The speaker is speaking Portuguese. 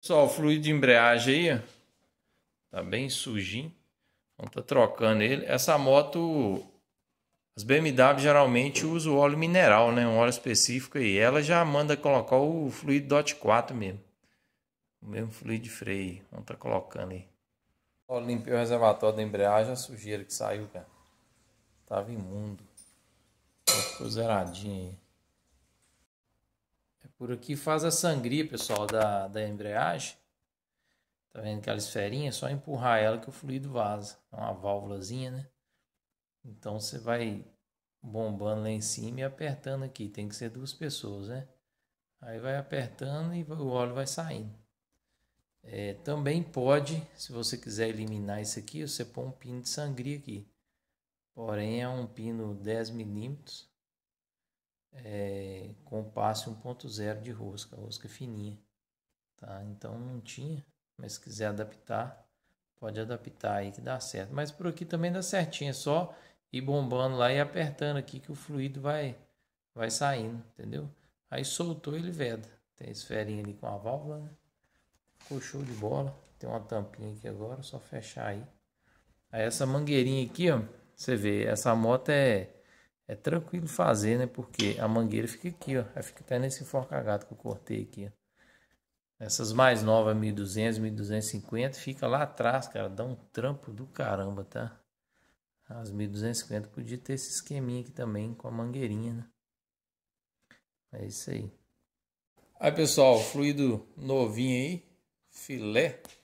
Pessoal, o fluido de embreagem aí, tá bem sujinho. Então tá trocando ele. Essa moto, as BMW geralmente usam óleo mineral, né? Um óleo específico aí. Ela já manda colocar o fluido DOT 4 mesmo. O mesmo fluido de freio. Vamos tá colocando aí. Ó, limpei o reservatório da embreagem, a sujeira que saiu, cara. Tava imundo. Ficou zeradinho aí. Por aqui faz a sangria, pessoal, da, da embreagem. Tá vendo aquela esferinha? É só empurrar ela que o fluido vaza. É uma válvulazinha, né? Então você vai bombando lá em cima e apertando aqui. Tem que ser duas pessoas, né? Aí vai apertando e o óleo vai saindo. É, também pode, se você quiser eliminar isso aqui, você põe um pino de sangria aqui. Porém, é um pino 10 milímetros é, com passe 1.0 de rosca, rosca é fininha. Tá? Então não tinha, mas se quiser adaptar, pode adaptar aí que dá certo. Mas por aqui também dá certinho, é só ir bombando lá e apertando aqui que o fluido vai, vai saindo, entendeu? Aí soltou ele veda. Tem a esferinha ali com a válvula, né? Ficou show de bola. Tem uma tampinha aqui agora, só fechar aí. Aí essa mangueirinha aqui, ó, você vê, essa moto é é tranquilo fazer, né? Porque a mangueira fica aqui, ó. Aí fica até nesse forca-gato que eu cortei aqui, ó. Essas mais novas, 1200, 1250, fica lá atrás, cara. Dá um trampo do caramba, tá? As 1250 podia ter esse esqueminha aqui também com a mangueirinha, né? É isso aí. Aí, pessoal, fluido novinho aí, filé.